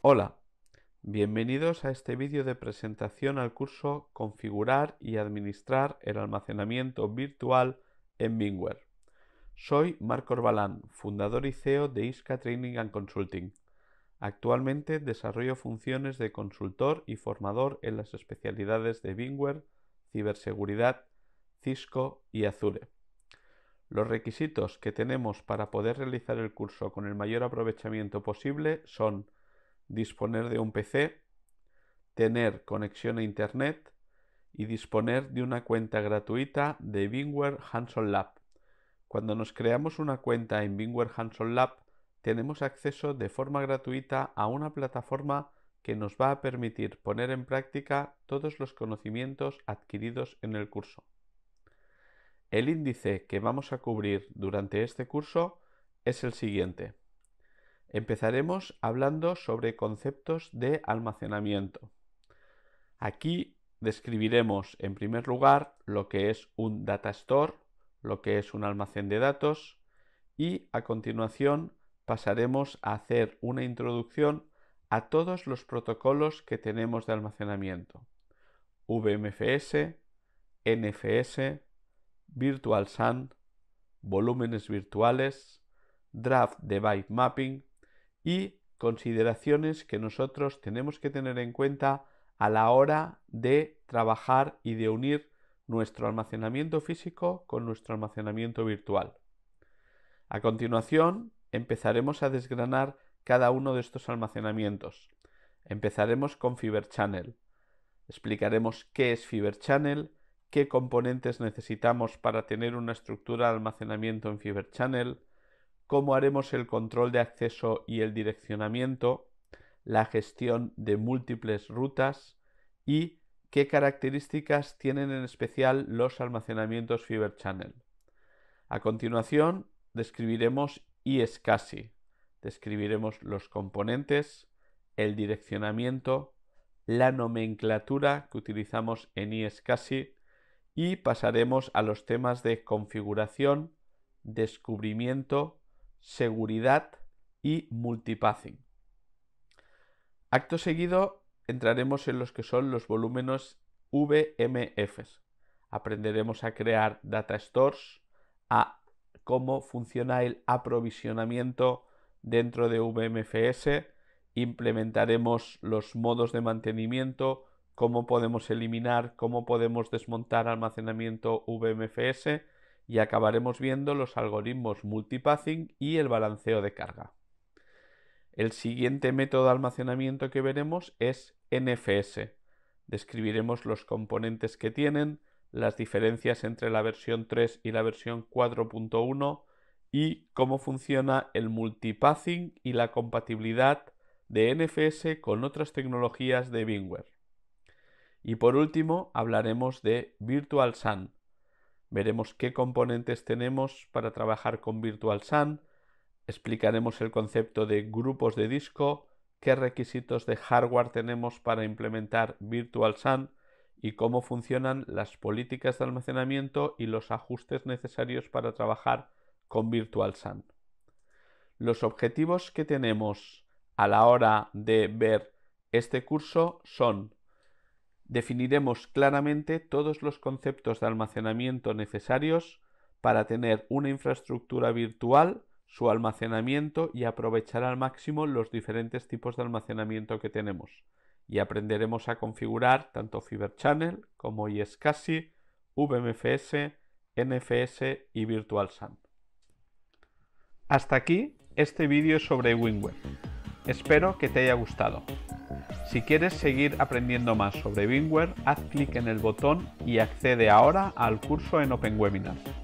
Hola, bienvenidos a este vídeo de presentación al curso Configurar y administrar el almacenamiento virtual en Bingware. Soy Marco Orbalán, fundador y CEO de Isca Training and Consulting. Actualmente desarrollo funciones de consultor y formador en las especialidades de Bingware, ciberseguridad, Cisco y Azure. Los requisitos que tenemos para poder realizar el curso con el mayor aprovechamiento posible son disponer de un PC, tener conexión a Internet y disponer de una cuenta gratuita de Bingware Hanson Lab. Cuando nos creamos una cuenta en Bingware Hanson Lab, tenemos acceso de forma gratuita a una plataforma que nos va a permitir poner en práctica todos los conocimientos adquiridos en el curso. El índice que vamos a cubrir durante este curso es el siguiente. Empezaremos hablando sobre conceptos de almacenamiento. Aquí describiremos en primer lugar lo que es un data store, lo que es un almacén de datos y a continuación pasaremos a hacer una introducción a todos los protocolos que tenemos de almacenamiento. VMFS, NFS, Virtual SAN, volúmenes virtuales, draft Device mapping, y consideraciones que nosotros tenemos que tener en cuenta a la hora de trabajar y de unir nuestro almacenamiento físico con nuestro almacenamiento virtual. A continuación, empezaremos a desgranar cada uno de estos almacenamientos. Empezaremos con Fiber Channel. Explicaremos qué es Fiber Channel, qué componentes necesitamos para tener una estructura de almacenamiento en Fiber Channel, cómo haremos el control de acceso y el direccionamiento, la gestión de múltiples rutas y qué características tienen en especial los almacenamientos Fiber Channel. A continuación, describiremos iSCSI, describiremos los componentes, el direccionamiento, la nomenclatura que utilizamos en iSCSI y pasaremos a los temas de configuración, descubrimiento seguridad y multipathing. Acto seguido entraremos en los que son los volúmenes VMFs. Aprenderemos a crear data stores, a cómo funciona el aprovisionamiento dentro de VMFS, implementaremos los modos de mantenimiento, cómo podemos eliminar, cómo podemos desmontar almacenamiento VMFS y acabaremos viendo los algoritmos multipathing y el balanceo de carga. El siguiente método de almacenamiento que veremos es NFS. Describiremos los componentes que tienen, las diferencias entre la versión 3 y la versión 4.1 y cómo funciona el multipathing y la compatibilidad de NFS con otras tecnologías de VMware. Y por último hablaremos de Virtual Sun, Veremos qué componentes tenemos para trabajar con SAN. explicaremos el concepto de grupos de disco, qué requisitos de hardware tenemos para implementar SAN y cómo funcionan las políticas de almacenamiento y los ajustes necesarios para trabajar con SAN. Los objetivos que tenemos a la hora de ver este curso son definiremos claramente todos los conceptos de almacenamiento necesarios para tener una infraestructura virtual, su almacenamiento y aprovechar al máximo los diferentes tipos de almacenamiento que tenemos. Y aprenderemos a configurar tanto Fiber Channel como iSCSI, VMFS, NFS y VirtualSAN. Hasta aquí este vídeo sobre WinWeb. Espero que te haya gustado. Si quieres seguir aprendiendo más sobre VMware, haz clic en el botón y accede ahora al curso en Open OpenWebinar.